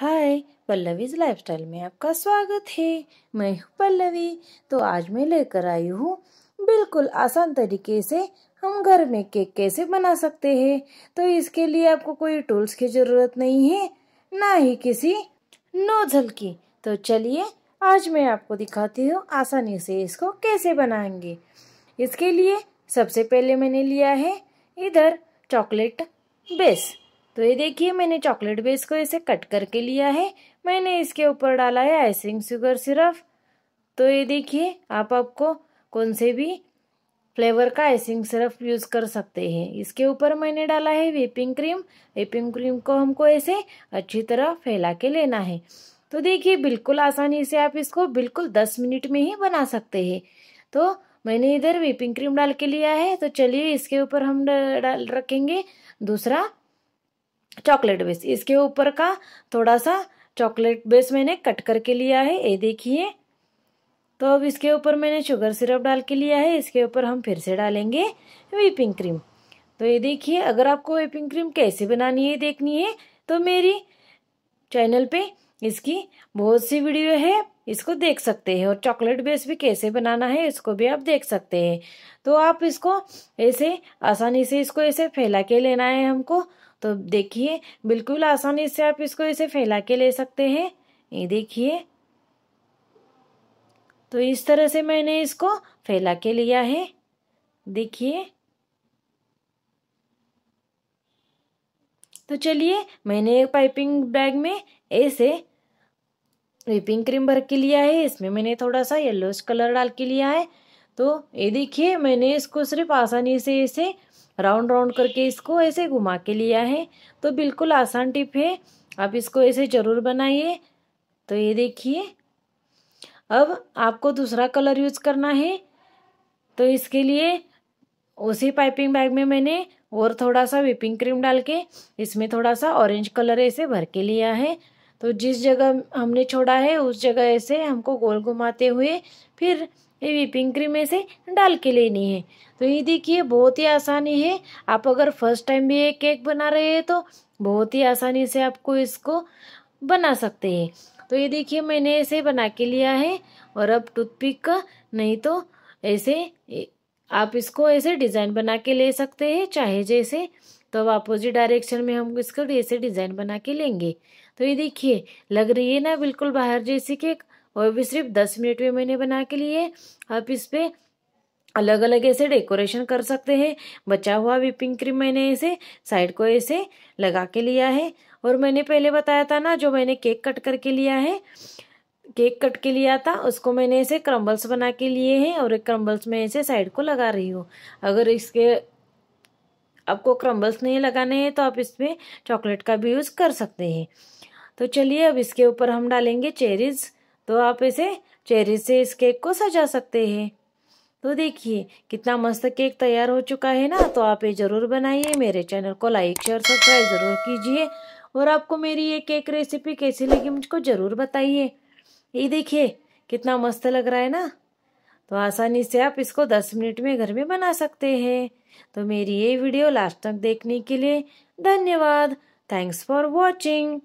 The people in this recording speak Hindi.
हाय पल्लवीज लाइफस्टाइल में आपका स्वागत है मैं हूँ पल्लवी तो आज मैं लेकर आई हूँ बिल्कुल आसान तरीके से हम घर में केक कैसे बना सकते हैं तो इसके लिए आपको कोई टूल्स की ज़रूरत नहीं है ना ही किसी नोजल की तो चलिए आज मैं आपको दिखाती हूँ आसानी से इसको कैसे बनाएंगे इसके लिए सबसे पहले मैंने लिया है इधर चॉकलेट बेस तो ये देखिए मैंने चॉकलेट बेस को ऐसे कट करके लिया है मैंने इसके ऊपर डाला है आइसिंग शुगर सिरप तो ये देखिए आप आपको कौन से भी फ्लेवर का आइसिंग सिरप यूज़ कर सकते हैं इसके ऊपर मैंने डाला है वेपिंग क्रीम वेपिंग क्रीम को हमको ऐसे अच्छी तरह फैला के लेना है तो देखिए बिल्कुल आसानी से आप इसको बिल्कुल दस मिनट में ही बना सकते हैं तो मैंने इधर वेपिंग क्रीम डाल के लिया है तो चलिए इसके ऊपर हम डाल रखेंगे दूसरा चॉकलेट बेस इसके ऊपर का थोड़ा सा चॉकलेट बेस मैंने कट करके लिया है ये देखिए तो अब इसके ऊपर मैंने शुगर सिरप डाल के लिया है इसके ऊपर हम फिर से डालेंगे वीपिंग क्रीम तो ये देखिए अगर आपको वीपिंग क्रीम कैसे बनानी है देखनी है तो मेरी चैनल पे इसकी बहुत सी वीडियो है इसको देख सकते हैं और चॉकलेट बेस भी कैसे बनाना है इसको भी आप देख सकते हैं तो आप इसको ऐसे आसानी से इसको ऐसे फैला के लेना है हमको तो देखिए बिल्कुल आसानी से आप इसको इसे फैला के ले सकते हैं ये देखिए तो इस तरह से मैंने इसको फैला के लिया है देखिए तो चलिए मैंने पाइपिंग बैग में ऐसे विपिंग क्रीम भर के लिया है इसमें मैंने थोड़ा सा येलोश कलर डाल के लिया है तो ये देखिए मैंने इसको सिर्फ आसानी से इसे राउंड राउंड करके इसको ऐसे घुमा के लिया है तो बिल्कुल आसान टिप है आप इसको ऐसे ज़रूर बनाइए तो ये देखिए अब आपको दूसरा कलर यूज करना है तो इसके लिए उसी पाइपिंग बैग में मैंने और थोड़ा सा विपिंग क्रीम डाल के इसमें थोड़ा सा ऑरेंज कलर ऐसे भर के लिया है तो जिस जगह हमने छोड़ा है उस जगह ऐसे हमको गोल घुमाते हुए फिर ये व्हीपिंग क्रीम ऐसे डाल के लेनी है तो ये देखिए बहुत ही आसानी है आप अगर फर्स्ट टाइम भी ये केक बना रहे हैं तो बहुत ही आसानी से आपको इसको बना सकते हैं तो ये देखिए मैंने ऐसे बना के लिया है और अब टूथपिक का नहीं तो ऐसे आप इसको ऐसे डिज़ाइन बना के ले सकते हैं चाहे जैसे तो अब अपोजिट डायरेक्शन में हम इसको ऐसे डिज़ाइन बना के लेंगे तो ये देखिए लग रही है ना बिल्कुल बाहर जैसी केक और भी सिर्फ दस मिनट में मैंने बना के लिए आप इस पर अलग अलग ऐसे डेकोरेशन कर सकते हैं बचा हुआ विपिंग क्रीम मैंने ऐसे साइड को ऐसे लगा के लिया है और मैंने पहले बताया था ना जो मैंने केक कट करके लिया है केक कट के लिया था उसको मैंने ऐसे क्रम्बल्स बना के लिए हैं और एक क्रम्बल्स में ऐसे साइड को लगा रही हूँ अगर इसके आपको क्रम्बल्स नहीं लगाने हैं तो आप इसमें चॉकलेट का भी यूज़ कर सकते हैं तो चलिए अब इसके ऊपर हम डालेंगे चेरीज़ तो आप इसे चेरीज से इस केक को सजा सकते हैं तो देखिए कितना मस्त केक तैयार हो चुका है ना तो आप ये ज़रूर बनाइए मेरे चैनल को लाइक शेयर सब्सक्राइब ज़रूर कीजिए और आपको मेरी ये केक रेसिपी कैसी लगी मुझको ज़रूर बताइए ये देखिए कितना मस्त लग रहा है ना तो आसानी से आप इसको 10 मिनट में घर में बना सकते हैं तो मेरी ये वीडियो लास्ट तक देखने के लिए धन्यवाद थैंक्स फॉर वॉचिंग